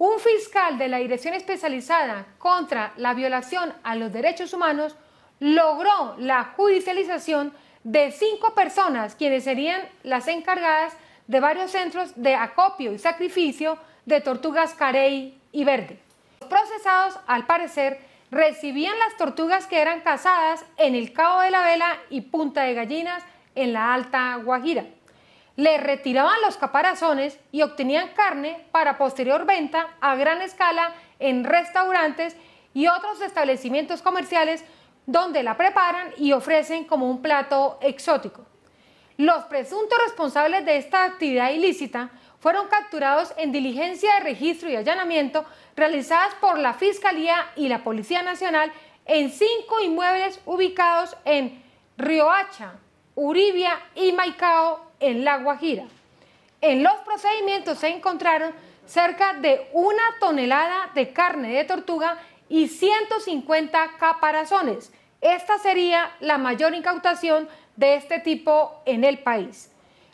Un fiscal de la Dirección Especializada contra la Violación a los Derechos Humanos logró la judicialización de cinco personas, quienes serían las encargadas de varios centros de acopio y sacrificio de tortugas carey y verde. Los procesados, al parecer, recibían las tortugas que eran cazadas en el Cabo de la Vela y Punta de Gallinas en la Alta Guajira le retiraban los caparazones y obtenían carne para posterior venta a gran escala en restaurantes y otros establecimientos comerciales donde la preparan y ofrecen como un plato exótico. Los presuntos responsables de esta actividad ilícita fueron capturados en diligencia de registro y allanamiento realizadas por la Fiscalía y la Policía Nacional en cinco inmuebles ubicados en Riohacha, Uribia y Maicao, en La Guajira. En los procedimientos se encontraron cerca de una tonelada de carne de tortuga y 150 caparazones. Esta sería la mayor incautación de este tipo en el país.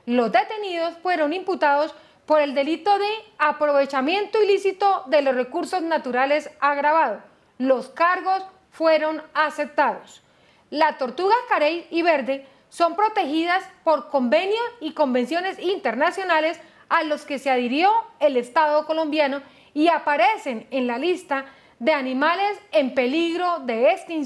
Los detenidos fueron imputados por el delito de aprovechamiento ilícito de los recursos naturales agravado. Los cargos fueron aceptados. La tortuga carey y verde son protegidas por convenios y convenciones internacionales a los que se adhirió el Estado colombiano y aparecen en la lista de animales en peligro de extinción.